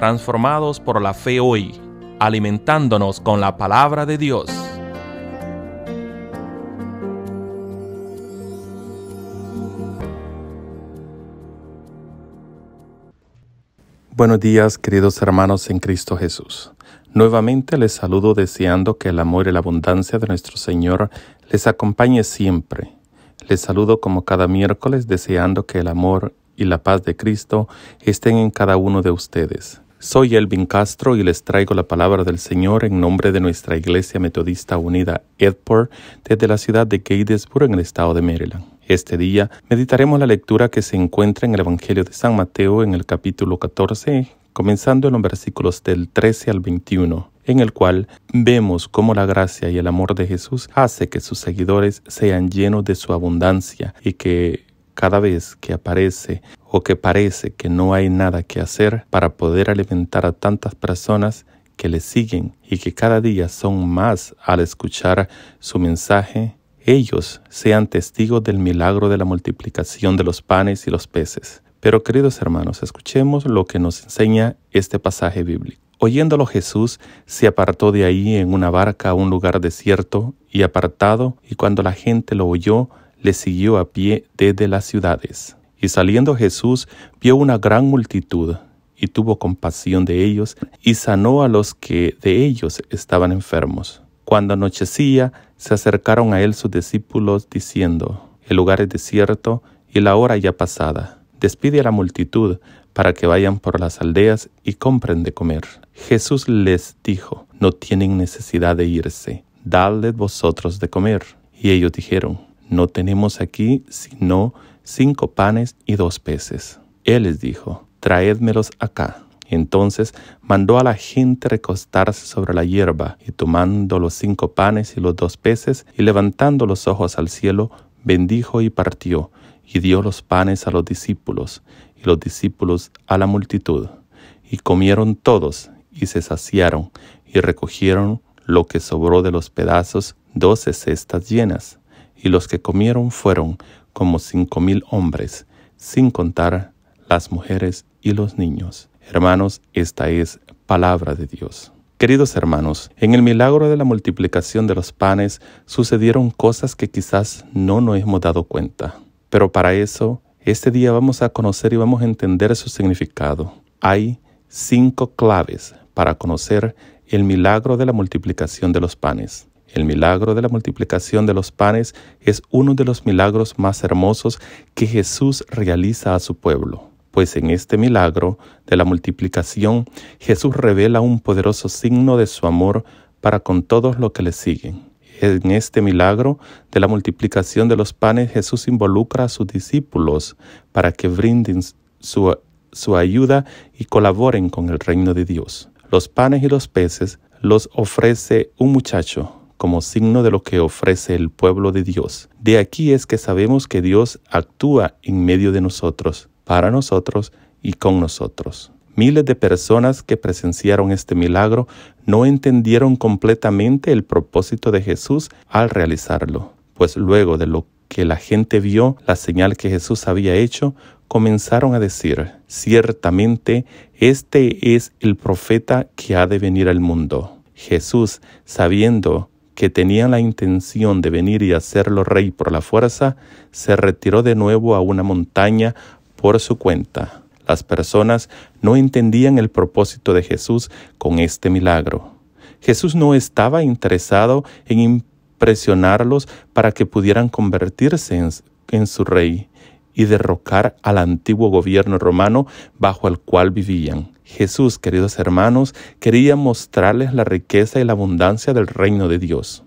transformados por la fe hoy, alimentándonos con la palabra de Dios. Buenos días queridos hermanos en Cristo Jesús. Nuevamente les saludo deseando que el amor y la abundancia de nuestro Señor les acompañe siempre. Les saludo como cada miércoles deseando que el amor y la paz de Cristo estén en cada uno de ustedes. Soy Elvin Castro y les traigo la palabra del Señor en nombre de nuestra Iglesia Metodista Unida Edport desde la ciudad de Gatesburg en el estado de Maryland. Este día meditaremos la lectura que se encuentra en el Evangelio de San Mateo en el capítulo 14, comenzando en los versículos del 13 al 21, en el cual vemos cómo la gracia y el amor de Jesús hace que sus seguidores sean llenos de su abundancia y que cada vez que aparece o que parece que no hay nada que hacer para poder alimentar a tantas personas que le siguen y que cada día son más al escuchar su mensaje, ellos sean testigos del milagro de la multiplicación de los panes y los peces. Pero queridos hermanos, escuchemos lo que nos enseña este pasaje bíblico. Oyéndolo Jesús se apartó de ahí en una barca a un lugar desierto y apartado, y cuando la gente lo oyó, le siguió a pie desde las ciudades. Y saliendo Jesús vio una gran multitud y tuvo compasión de ellos y sanó a los que de ellos estaban enfermos. Cuando anochecía, se acercaron a él sus discípulos diciendo, El lugar es desierto y la hora ya pasada. Despide a la multitud para que vayan por las aldeas y compren de comer. Jesús les dijo, No tienen necesidad de irse, dadles vosotros de comer. Y ellos dijeron, no tenemos aquí sino cinco panes y dos peces. Él les dijo, traédmelos acá. Entonces mandó a la gente recostarse sobre la hierba, y tomando los cinco panes y los dos peces, y levantando los ojos al cielo, bendijo y partió, y dio los panes a los discípulos, y los discípulos a la multitud. Y comieron todos, y se saciaron, y recogieron lo que sobró de los pedazos, doce cestas llenas y los que comieron fueron como cinco mil hombres, sin contar las mujeres y los niños. Hermanos, esta es palabra de Dios. Queridos hermanos, en el milagro de la multiplicación de los panes sucedieron cosas que quizás no nos hemos dado cuenta. Pero para eso, este día vamos a conocer y vamos a entender su significado. Hay cinco claves para conocer el milagro de la multiplicación de los panes. El milagro de la multiplicación de los panes es uno de los milagros más hermosos que Jesús realiza a su pueblo, pues en este milagro de la multiplicación Jesús revela un poderoso signo de su amor para con todos los que le siguen. En este milagro de la multiplicación de los panes Jesús involucra a sus discípulos para que brinden su, su ayuda y colaboren con el reino de Dios. Los panes y los peces los ofrece un muchacho como signo de lo que ofrece el pueblo de Dios. De aquí es que sabemos que Dios actúa en medio de nosotros, para nosotros y con nosotros. Miles de personas que presenciaron este milagro no entendieron completamente el propósito de Jesús al realizarlo, pues luego de lo que la gente vio la señal que Jesús había hecho, comenzaron a decir, ciertamente este es el profeta que ha de venir al mundo. Jesús, sabiendo que tenían la intención de venir y hacerlo rey por la fuerza, se retiró de nuevo a una montaña por su cuenta. Las personas no entendían el propósito de Jesús con este milagro. Jesús no estaba interesado en impresionarlos para que pudieran convertirse en, en su rey y derrocar al antiguo gobierno romano bajo el cual vivían. Jesús, queridos hermanos, quería mostrarles la riqueza y la abundancia del reino de Dios.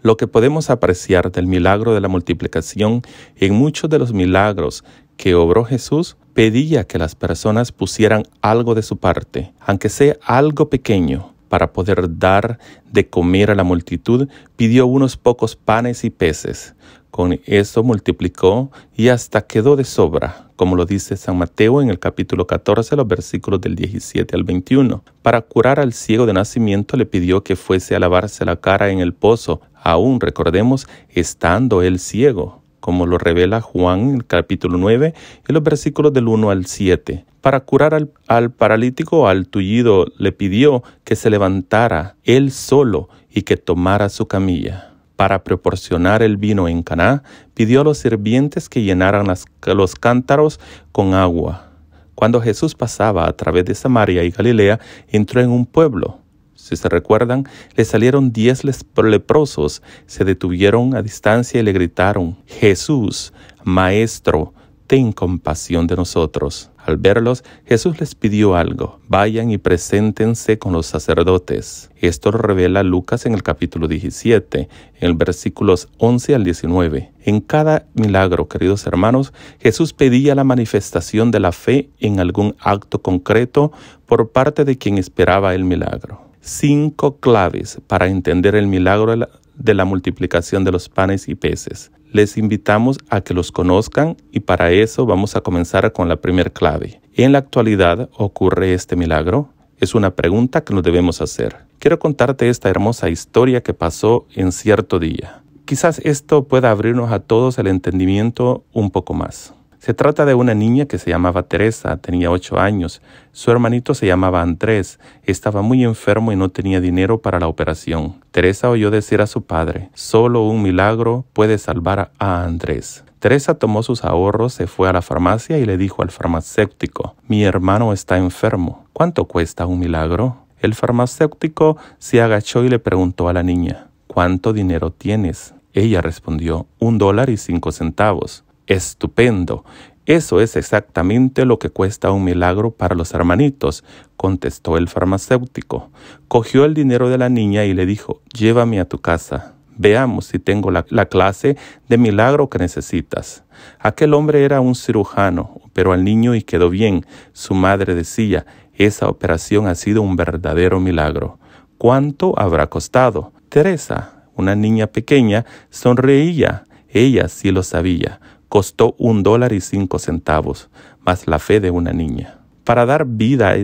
Lo que podemos apreciar del milagro de la multiplicación en muchos de los milagros que obró Jesús pedía que las personas pusieran algo de su parte, aunque sea algo pequeño, para poder dar de comer a la multitud, pidió unos pocos panes y peces. Con eso multiplicó y hasta quedó de sobra, como lo dice San Mateo en el capítulo 14, los versículos del 17 al 21. Para curar al ciego de nacimiento le pidió que fuese a lavarse la cara en el pozo, aún recordemos, estando él ciego como lo revela Juan en el capítulo 9 y los versículos del 1 al 7. Para curar al, paralítico, al tullido, le pidió que se levantara él solo y que tomara su camilla para proporcionar el vino en Caná, pidió a los sirvientes que llenaran los cántaros con agua. Cuando Jesús pasaba a través de Samaria y Galilea, entró en un pueblo si se recuerdan, le salieron diez leprosos, se detuvieron a distancia y le gritaron, Jesús, Maestro, ten compasión de nosotros. Al verlos, Jesús les pidió algo, vayan y preséntense con los sacerdotes. Esto lo revela Lucas en el capítulo 17, en el versículos 11 al 19. En cada milagro, queridos hermanos, Jesús pedía la manifestación de la fe en algún acto concreto por parte de quien esperaba el milagro cinco claves para entender el milagro de la, multiplicación de los panes y peces. Les invitamos a que los conozcan y para eso vamos a comenzar con la primera clave. ¿En la actualidad ocurre este milagro? Es una pregunta que nos debemos hacer. Quiero contarte esta hermosa historia que pasó en cierto día. Quizás esto pueda abrirnos a todos el entendimiento un poco más. Se trata de una niña que se llamaba Teresa, tenía ocho años. Su hermanito se llamaba Andrés, estaba muy enfermo y no tenía dinero para la operación. Teresa oyó decir a su padre, solo un milagro puede salvar a Andrés. Teresa tomó sus ahorros, se fue a la farmacia y le dijo al farmacéutico, mi hermano está enfermo. ¿Cuánto cuesta un milagro? El farmacéutico se agachó y le preguntó a la niña, ¿cuánto dinero tienes? Ella respondió, un dólar y cinco centavos. Estupendo. Eso es exactamente lo que cuesta un milagro para los hermanitos, contestó el farmacéutico. Cogió el dinero de la niña y le dijo, llévame a tu casa. Veamos si tengo la, clase de milagro que necesitas. Aquel hombre era un cirujano, pero al niño y quedó bien. Su madre decía, esa operación ha sido un verdadero milagro. ¿Cuánto habrá costado? Teresa, una niña pequeña, sonreía. Ella sí lo sabía costó un dólar y cinco centavos, más la fe de una niña. Para dar vida,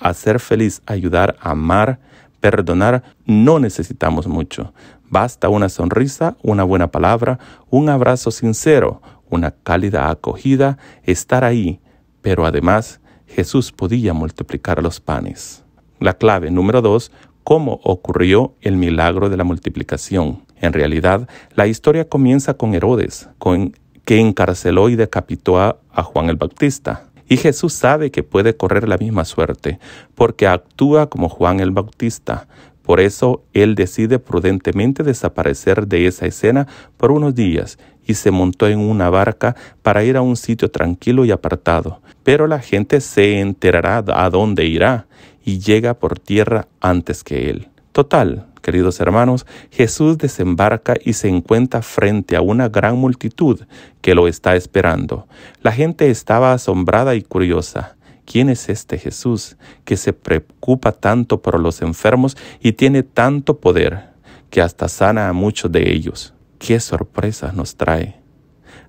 hacer feliz, ayudar, amar, perdonar, no necesitamos mucho. Basta una sonrisa, una buena palabra, un abrazo sincero, una cálida acogida, estar ahí. Pero además, Jesús podía multiplicar los panes. La clave número dos, cómo ocurrió el milagro de la multiplicación. En realidad, la historia comienza con Herodes, con que encarceló y decapitó a, a Juan el Bautista. Y Jesús sabe que puede correr la misma suerte, porque actúa como Juan el Bautista. Por eso él decide prudentemente desaparecer de esa escena por unos días y se montó en una barca para ir a un sitio tranquilo y apartado. Pero la gente se enterará a dónde irá y llega por tierra antes que él. Total, Queridos hermanos, Jesús desembarca y se encuentra frente a una gran multitud que lo está esperando. La gente estaba asombrada y curiosa. ¿Quién es este Jesús que se preocupa tanto por los enfermos y tiene tanto poder que hasta sana a muchos de ellos? ¿Qué sorpresa nos trae?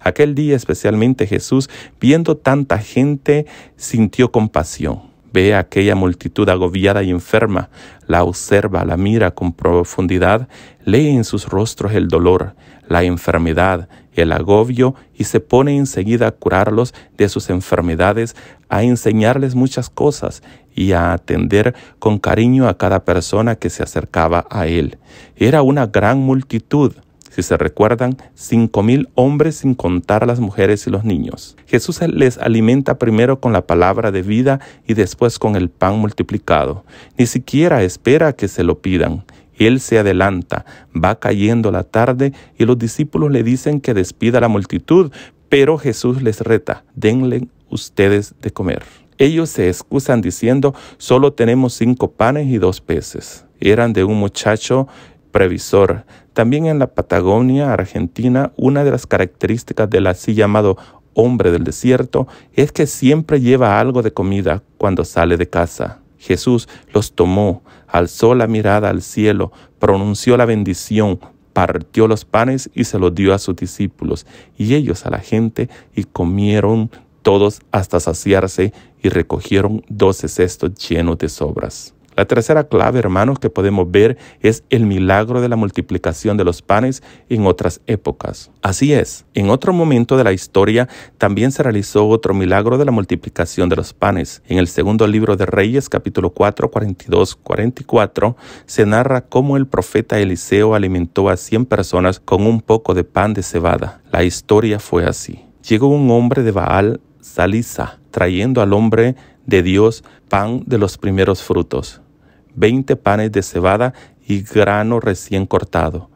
Aquel día especialmente Jesús, viendo tanta gente, sintió compasión Ve a aquella multitud agobiada y enferma, la observa, la mira con profundidad, lee en sus rostros el dolor, la enfermedad, el agobio y se pone enseguida a curarlos de sus enfermedades, a enseñarles muchas cosas y a atender con cariño a cada persona que se acercaba a él. Era una gran multitud si se recuerdan, cinco mil hombres sin contar a las mujeres y los niños. Jesús les alimenta primero con la palabra de vida y después con el pan multiplicado. Ni siquiera espera que se lo pidan. Él se adelanta, va cayendo la tarde y los discípulos le dicen que despida a la multitud, pero Jesús les reta, denle ustedes de comer. Ellos se excusan diciendo, solo tenemos cinco panes y dos peces. Eran de un muchacho previsor, también en la Patagonia Argentina, una de las características del así llamado hombre del desierto es que siempre lleva algo de comida cuando sale de casa. Jesús los tomó, alzó la mirada al cielo, pronunció la bendición, partió los panes y se los dio a sus discípulos, y ellos a la gente, y comieron todos hasta saciarse, y recogieron doce cestos llenos de sobras. La tercera clave, hermanos, que podemos ver es el milagro de la multiplicación de los panes en otras épocas. Así es, en otro momento de la historia también se realizó otro milagro de la multiplicación de los panes. En el segundo libro de Reyes, capítulo 4, 42, 44, se narra cómo el profeta Eliseo alimentó a 100 personas con un poco de pan de cebada. La historia fue así. Llegó un hombre de Baal, Salisa, trayendo al hombre de Dios, pan de los primeros frutos, veinte panes de cebada y grano recién cortado,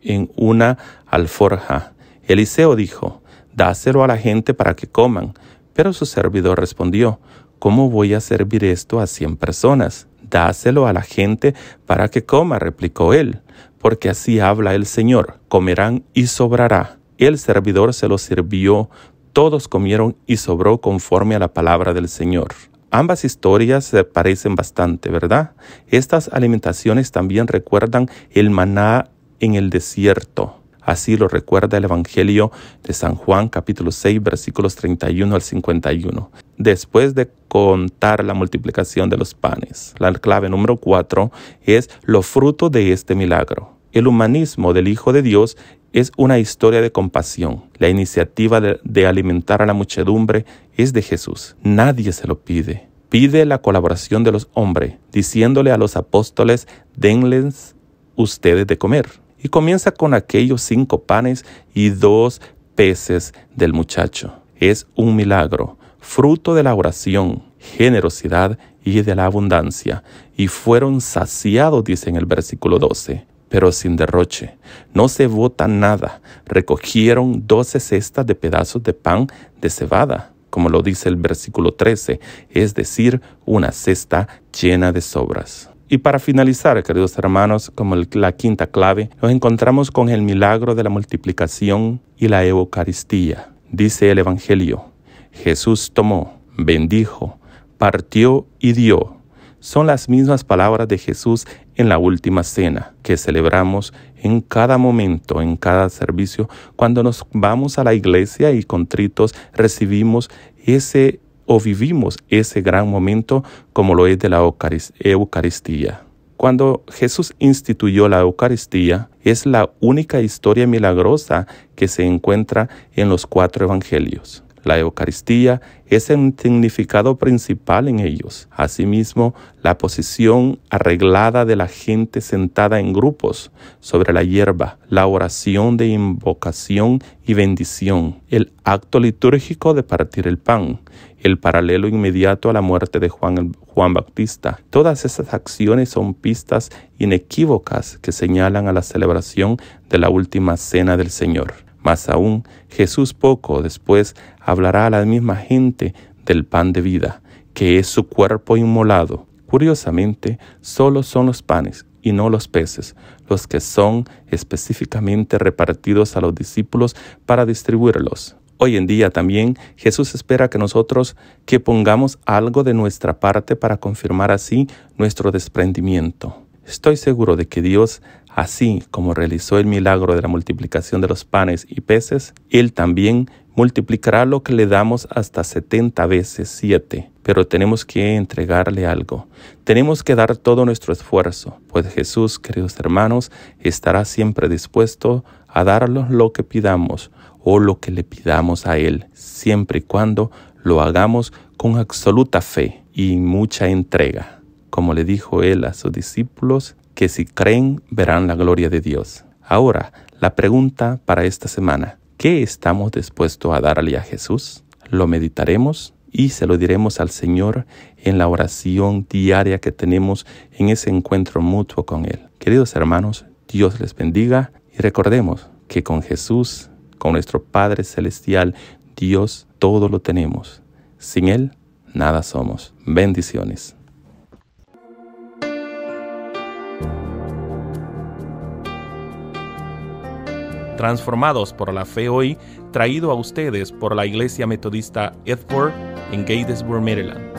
en una alforja. Eliseo dijo, dáselo a la gente para que coman. Pero su servidor respondió, ¿cómo voy a servir esto a cien personas? Dáselo a la gente para que coma, replicó él, porque así habla el Señor, comerán y sobrará. El servidor se lo sirvió todos comieron y sobró conforme a la palabra del Señor. Ambas historias se parecen bastante, ¿verdad? Estas alimentaciones también recuerdan el maná en el desierto. Así lo recuerda el Evangelio de San Juan capítulo 6 versículos 31 al 51. Después de contar la multiplicación de los panes, la clave número 4 es lo fruto de este milagro. El humanismo del Hijo de Dios es una historia de compasión. La iniciativa de, alimentar a la muchedumbre es de Jesús. Nadie se lo pide. Pide la colaboración de los hombres, diciéndole a los apóstoles, denles ustedes de comer. Y comienza con aquellos cinco panes y dos peces del muchacho. Es un milagro, fruto de la oración, generosidad y de la abundancia, y fueron saciados, dice en el versículo 12 pero sin derroche. No se vota nada. Recogieron doce cestas de pedazos de pan de cebada, como lo dice el versículo 13, es decir, una cesta llena de sobras. Y para finalizar, queridos hermanos, como la quinta clave, nos encontramos con el milagro de la multiplicación y la Eucaristía. Dice el Evangelio, Jesús tomó, bendijo, partió y dio son las mismas palabras de Jesús en la última cena que celebramos en cada momento, en cada servicio, cuando nos vamos a la iglesia y contritos recibimos ese o vivimos ese gran momento como lo es de la Eucaristía. Cuando Jesús instituyó la Eucaristía, es la única historia milagrosa que se encuentra en los cuatro evangelios. La Eucaristía es el significado principal en ellos. Asimismo, la posición arreglada de la gente sentada en grupos sobre la hierba, la oración de invocación y bendición, el acto litúrgico de partir el pan, el paralelo inmediato a la muerte de Juan, Juan Bautista. Todas esas acciones son pistas inequívocas que señalan a la celebración de la última cena del Señor. Más aún, Jesús poco después hablará a la misma gente del pan de vida, que es su cuerpo inmolado. Curiosamente, solo son los panes y no los peces los que son específicamente repartidos a los discípulos para distribuirlos. Hoy en día también Jesús espera que nosotros que pongamos algo de nuestra parte para confirmar así nuestro desprendimiento. Estoy seguro de que Dios, así como realizó el milagro de la multiplicación de los panes y peces, Él también multiplicará lo que le damos hasta 70 veces siete. Pero tenemos que entregarle algo. Tenemos que dar todo nuestro esfuerzo, pues Jesús, queridos hermanos, estará siempre dispuesto a darnos lo que pidamos o lo que le pidamos a Él, siempre y cuando lo hagamos con absoluta fe y mucha entrega como le dijo él a sus discípulos, que si creen verán la gloria de Dios. Ahora, la pregunta para esta semana, ¿qué estamos dispuestos a darle a Jesús? Lo meditaremos y se lo diremos al Señor en la oración diaria que tenemos en ese encuentro mutuo con Él. Queridos hermanos, Dios les bendiga y recordemos que con Jesús, con nuestro Padre Celestial, Dios todo lo tenemos. Sin Él, nada somos. Bendiciones. transformados por la fe hoy, traído a ustedes por la Iglesia Metodista Edward en Gatesburg, Maryland.